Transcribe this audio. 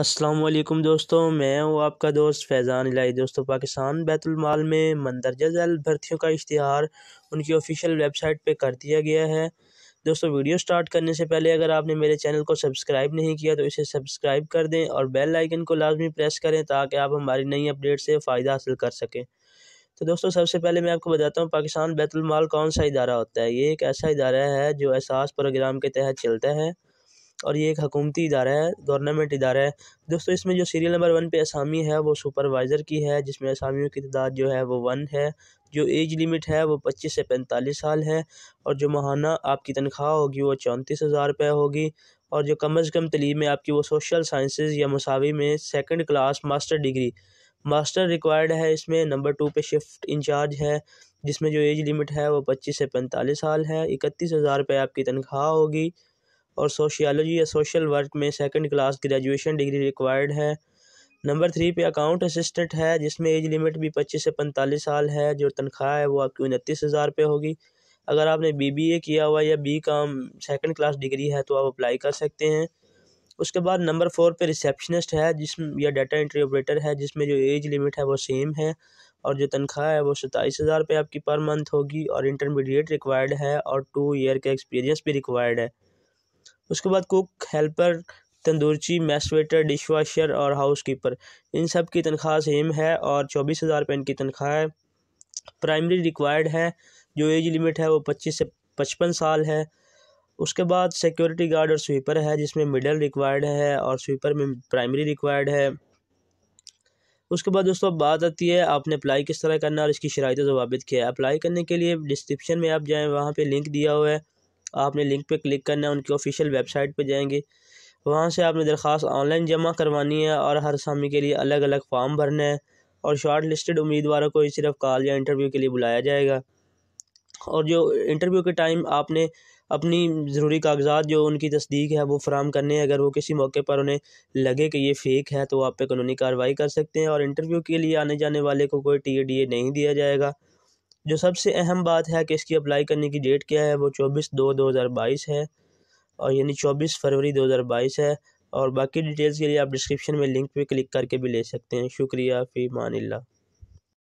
असलम दोस्तों मैं हूँ आपका दोस्त फैज़ान इलाई दोस्तों पाकिस्तान बैतुलमाल में मंदरजा जैल भर्तियों का इश्तहार उनकी ऑफिशियल वेबसाइट पे कर दिया गया है दोस्तों वीडियो स्टार्ट करने से पहले अगर आपने मेरे चैनल को सब्सक्राइब नहीं किया तो इसे सब्सक्राइब कर दें और बेल आइकन को लाजमी प्रेस करें ताकि आप हमारी नई अपडेट से फ़ायदा हासिल कर सकें तो दोस्तों सबसे पहले मैं आपको बताता हूँ पाकिस्तान बैतुलमाल कौन सा इदारा होता है ये एक ऐसा इदारा है जो एहसास प्रोग्राम के तहत चलता है और ये एक हकूमती इदारा है गवर्नमेंट इदारा है दोस्तों इसमें जो सीरियल नंबर वन पे असामी है वो सुपरवाइज़र की है जिसमें असामियों की तादाद जो है वो वन है जो एज लिमिट है वो पच्चीस से पैंतालीस साल है और जो माहाना आपकी तनख्वाह होगी वो चौंतीस हज़ार रुपये होगी और जो कम अज़ कम तलीम है आपकी वो सोशल साइंसेज या मसावी में second class master degree master required है इसमें नंबर टू पे शिफ्ट इंचार्ज है जिसमें जो एज लिमिट है वो पच्चीस से पैंतालीस साल है इकतीस हज़ार रुपये आपकी तनख्वाह होगी और सोशियोलॉजी या सोशल वर्क में second class graduation degree required है नंबर थ्री पे अकाउंट असिस्टेंट है जिसमें एज लिमिट भी पच्चीस से पैंतालीस साल है जो तनख्वाह है वो आपकी उनतीस हज़ार रुपये होगी अगर आपने बी बी ए किया हुआ या बी काम सेकेंड क्लास डिग्री है तो आप अप्लाई कर सकते हैं उसके बाद नंबर फोर पे रिसेप्शनिस्ट है जिस या डाटा एंट्री ऑपरेटर है जिसमें जो एज लिमिट है वो सेम है और जो तनख्वाह है वो सत्ताईस हज़ार रुपये आपकी पर मंथ होगी और इंटरमीडिएट रिक्वायर्ड है और टू ईयर का एक्सपीरियंस भी रिक्वायर्ड है उसके बाद कुक हेल्पर तंदूरची मैस्वेटर डिश वाशर और हाउस कीपर इन सब की तनख्वाह सेम है और चौबीस हज़ार रुपये इनकी तनख्वाह है प्राइमरी रिक्वायर्ड है जो एज लिमिट है वो पच्चीस से पचपन साल है उसके बाद सिक्योरिटी गार्ड और स्वीपर है जिसमें मिडल रिक्वायर्ड है और स्वीपर में प्राइमरी रिक्वायर्ड है उसके बाद दोस्तों बात आती है आपने अप्लाई किस तरह करना और इसकी शरात तो जवाबित क्या है अप्लाई करने के लिए डिस्क्रिप्शन में आप जाएँ वहाँ पर लिंक दिया हुआ है आपने लिंक पे क्लिक करना है उनकी ऑफिशियल वेबसाइट पे जाएंगे वहाँ से आपने दरख्वास्त ऑनलाइन जमा करवानी है और हर सामी के लिए अलग अलग फॉर्म भरना है और शॉर्ट लिस्टेड उम्मीदवारों को सिर्फ कॉल या इंटरव्यू के लिए बुलाया जाएगा और जो इंटरव्यू के टाइम आपने अपनी ज़रूरी कागजात जो उनकी तस्दीक है वो फ्राहम करने हैं अगर वो किसी मौके पर उन्हें लगे कि ये फ़ेक है तो आप पे कानूनी कार्रवाई कर सकते हैं और इंटरव्यू के लिए आने जाने वाले को कोई टी डी ए नहीं दिया जाएगा जो सबसे अहम बात है कि इसकी अप्लाई करने की डेट क्या है वो चौबीस दो दो हज़ार बाईस है और यानी चौबीस फरवरी दो हज़ार बाईस है और बाकी डिटेल्स के लिए आप डिस्क्रिप्शन में लिंक पे क्लिक करके भी ले सकते हैं शुक्रिया फ़ी मान